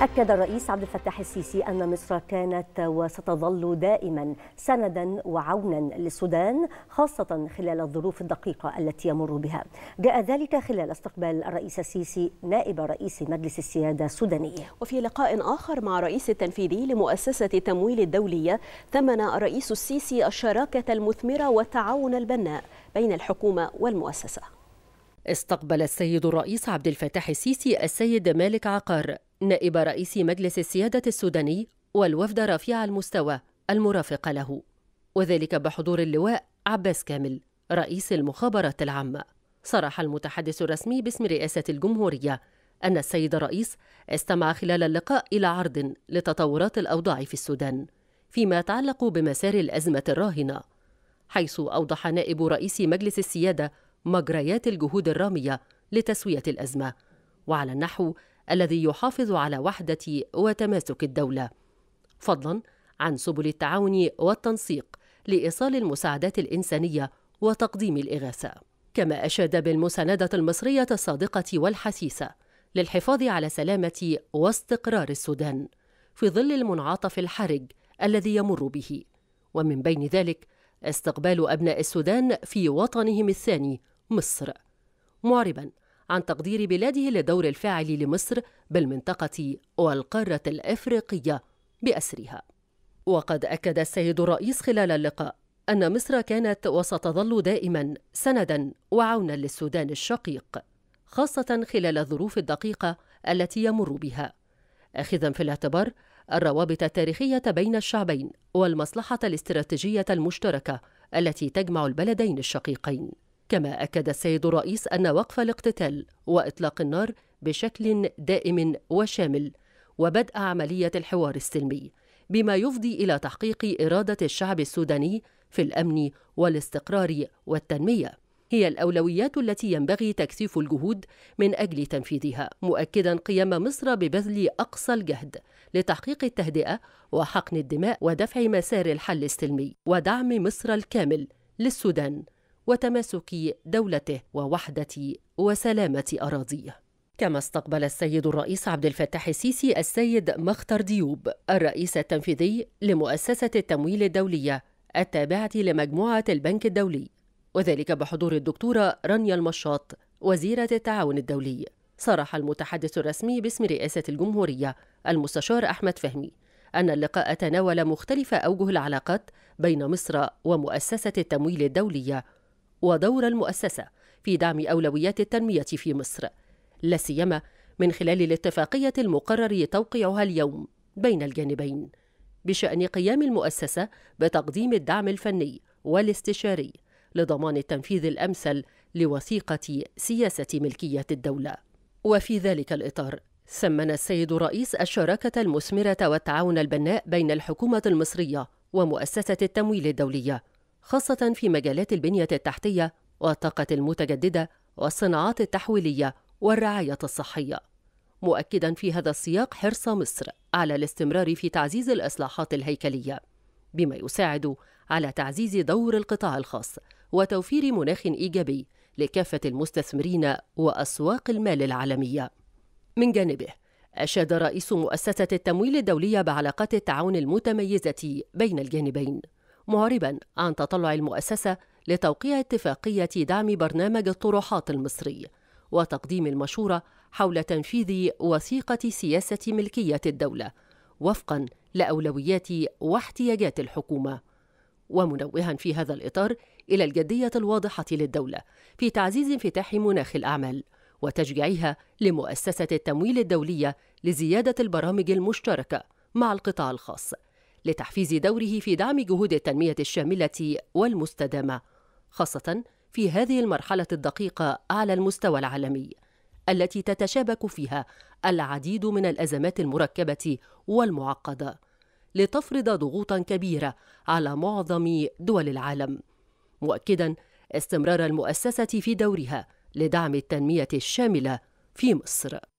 أكد الرئيس عبد الفتاح السيسي أن مصر كانت وستظل دائما سندا وعونا للسودان خاصة خلال الظروف الدقيقة التي يمر بها جاء ذلك خلال استقبال الرئيس السيسي نائب رئيس مجلس السيادة السوداني وفي لقاء آخر مع الرئيس التنفيذي لمؤسسة التمويل الدولية ثمن الرئيس السيسي الشراكة المثمرة والتعاون البناء بين الحكومة والمؤسسة استقبل السيد الرئيس عبد الفتاح السيسي السيد مالك عقار نائب رئيس مجلس السيادة السوداني والوفد رفيع المستوى المرافق له وذلك بحضور اللواء عباس كامل رئيس المخابرات العامة صرح المتحدث الرسمي باسم رئاسة الجمهورية أن السيد الرئيس استمع خلال اللقاء إلى عرض لتطورات الأوضاع في السودان فيما يتعلق بمسار الأزمة الراهنة حيث أوضح نائب رئيس مجلس السيادة مجريات الجهود الرامية لتسوية الأزمة وعلى النحو الذي يحافظ على وحدة وتماسك الدولة فضلا عن سبل التعاون والتنسيق لإيصال المساعدات الإنسانية وتقديم الإغاثة كما أشاد بالمساندة المصرية الصادقة والحسيسة للحفاظ على سلامة واستقرار السودان في ظل المنعطف الحرج الذي يمر به ومن بين ذلك استقبال أبناء السودان في وطنهم الثاني مصر معرباً عن تقدير بلاده للدور الفاعل لمصر بالمنطقة والقارة الإفريقية بأسرها. وقد أكد السيد الرئيس خلال اللقاء أن مصر كانت وستظل دائما سندا وعونا للسودان الشقيق، خاصة خلال الظروف الدقيقة التي يمر بها، آخذا في الاعتبار الروابط التاريخية بين الشعبين والمصلحة الاستراتيجية المشتركة التي تجمع البلدين الشقيقين. كما أكد السيد الرئيس أن وقف الاقتتال وإطلاق النار بشكل دائم وشامل وبدء عملية الحوار السلمي بما يفضي إلى تحقيق إرادة الشعب السوداني في الأمن والاستقرار والتنمية هي الأولويات التي ينبغي تكثيف الجهود من أجل تنفيذها مؤكدا قيام مصر ببذل أقصى الجهد لتحقيق التهدئة وحقن الدماء ودفع مسار الحل السلمي ودعم مصر الكامل للسودان وتماسك دولته ووحدة وسلامة أراضيه كما استقبل السيد الرئيس عبد الفتاح السيسي السيد مختار ديوب الرئيس التنفيذي لمؤسسة التمويل الدولية التابعة لمجموعة البنك الدولي وذلك بحضور الدكتورة رانيا المشاط وزيرة التعاون الدولي صرح المتحدث الرسمي باسم رئاسة الجمهورية المستشار أحمد فهمي أن اللقاء تناول مختلف أوجه العلاقات بين مصر ومؤسسة التمويل الدولية ودور المؤسسة في دعم أولويات التنمية في مصر لا سيما من خلال الاتفاقية المقرر توقيعها اليوم بين الجانبين بشأن قيام المؤسسة بتقديم الدعم الفني والاستشاري لضمان التنفيذ الأمثل لوثيقة سياسة ملكية الدولة. وفي ذلك الإطار سمن السيد رئيس الشراكة المثمرة والتعاون البناء بين الحكومة المصرية ومؤسسة التمويل الدولية خاصة في مجالات البنية التحتية والطاقة المتجددة والصناعات التحويلية والرعاية الصحية. مؤكدا في هذا السياق حرص مصر على الاستمرار في تعزيز الإصلاحات الهيكلية، بما يساعد على تعزيز دور القطاع الخاص وتوفير مناخ إيجابي لكافة المستثمرين وأسواق المال العالمية. من جانبه، أشاد رئيس مؤسسة التمويل الدولية بعلاقات التعاون المتميزة بين الجانبين معربا عن تطلع المؤسسة لتوقيع اتفاقية دعم برنامج الطروحات المصري وتقديم المشورة حول تنفيذ وثيقة سياسة ملكية الدولة وفقا لأولويات واحتياجات الحكومة ومنوها في هذا الإطار إلى الجدية الواضحة للدولة في تعزيز انفتاح مناخ الأعمال وتشجيعها لمؤسسة التمويل الدولية لزيادة البرامج المشتركة مع القطاع الخاص لتحفيز دوره في دعم جهود التنمية الشاملة والمستدامة، خاصة في هذه المرحلة الدقيقة على المستوى العالمي، التي تتشابك فيها العديد من الأزمات المركبة والمعقدة، لتفرض ضغوطا كبيرة على معظم دول العالم، مؤكدا استمرار المؤسسة في دورها لدعم التنمية الشاملة في مصر.